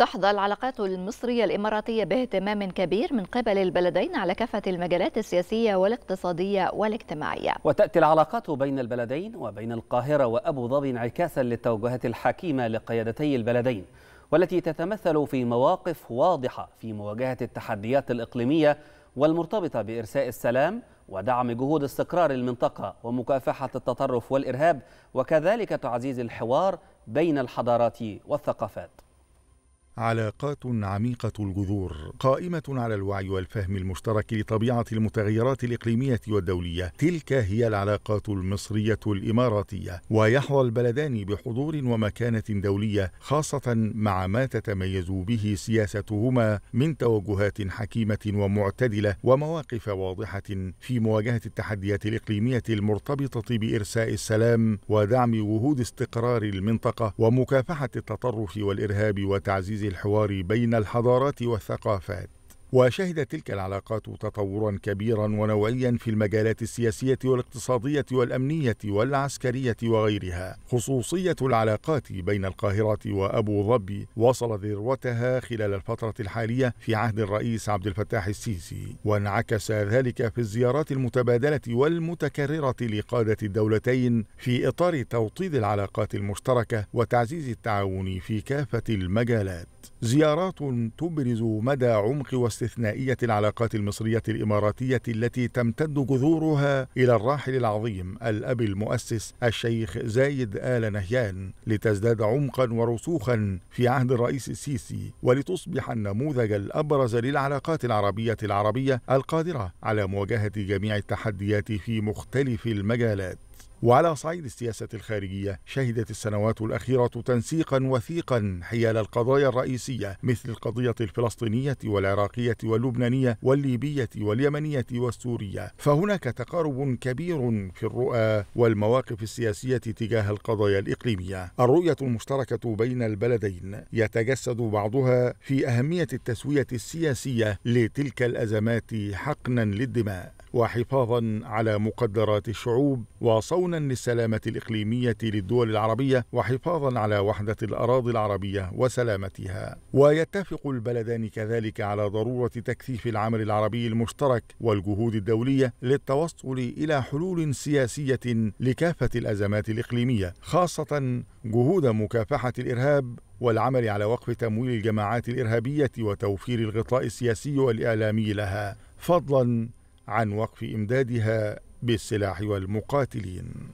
تحظى العلاقات المصرية الإماراتية باهتمام كبير من قبل البلدين على كافة المجالات السياسية والاقتصادية والاجتماعية وتأتي العلاقات بين البلدين وبين القاهرة وأبو ظبي انعكاسا للتوجهات الحكيمة لقيادتي البلدين والتي تتمثل في مواقف واضحة في مواجهة التحديات الإقليمية والمرتبطة بإرساء السلام ودعم جهود استقرار المنطقة ومكافحة التطرف والإرهاب وكذلك تعزيز الحوار بين الحضارات والثقافات علاقات عميقة الجذور قائمة على الوعي والفهم المشترك لطبيعة المتغيرات الإقليمية والدولية تلك هي العلاقات المصرية الإماراتية ويحظى البلدان بحضور ومكانة دولية خاصة مع ما تتميز به سياستهما من توجهات حكيمة ومعتدلة ومواقف واضحة في مواجهة التحديات الإقليمية المرتبطة بإرساء السلام ودعم وهود استقرار المنطقة ومكافحة التطرف والإرهاب وتعزيز الحوار بين الحضارات والثقافات وشهدت تلك العلاقات تطورا كبيرا ونوعيا في المجالات السياسيه والاقتصاديه والامنيه والعسكريه وغيرها. خصوصيه العلاقات بين القاهره وابو ظبي وصل ذروتها خلال الفتره الحاليه في عهد الرئيس عبد الفتاح السيسي، وانعكس ذلك في الزيارات المتبادله والمتكرره لقاده الدولتين في اطار توطيد العلاقات المشتركه وتعزيز التعاون في كافه المجالات. زيارات تبرز مدى عمق واستثنائيه العلاقات المصريه الاماراتيه التي تمتد جذورها الى الراحل العظيم الاب المؤسس الشيخ زايد ال نهيان لتزداد عمقا ورسوخا في عهد الرئيس السيسي ولتصبح النموذج الابرز للعلاقات العربيه العربيه القادره على مواجهه جميع التحديات في مختلف المجالات وعلى صعيد السياسة الخارجية شهدت السنوات الأخيرة تنسيقا وثيقا حيال القضايا الرئيسية مثل القضية الفلسطينية والعراقية واللبنانية والليبية واليمنية والسورية فهناك تقارب كبير في الرؤى والمواقف السياسية تجاه القضايا الإقليمية الرؤية المشتركة بين البلدين يتجسد بعضها في أهمية التسوية السياسية لتلك الأزمات حقنا للدماء وحفاظا على مقدرات الشعوب وص صونا للسلامة الإقليمية للدول العربية وحفاظا على وحدة الأراضي العربية وسلامتها ويتفق البلدان كذلك على ضرورة تكثيف العمل العربي المشترك والجهود الدولية للتوصل إلى حلول سياسية لكافة الأزمات الإقليمية خاصة جهود مكافحة الإرهاب والعمل على وقف تمويل الجماعات الإرهابية وتوفير الغطاء السياسي والإعلامي لها فضلا عن وقف إمدادها بالسلاح والمقاتلين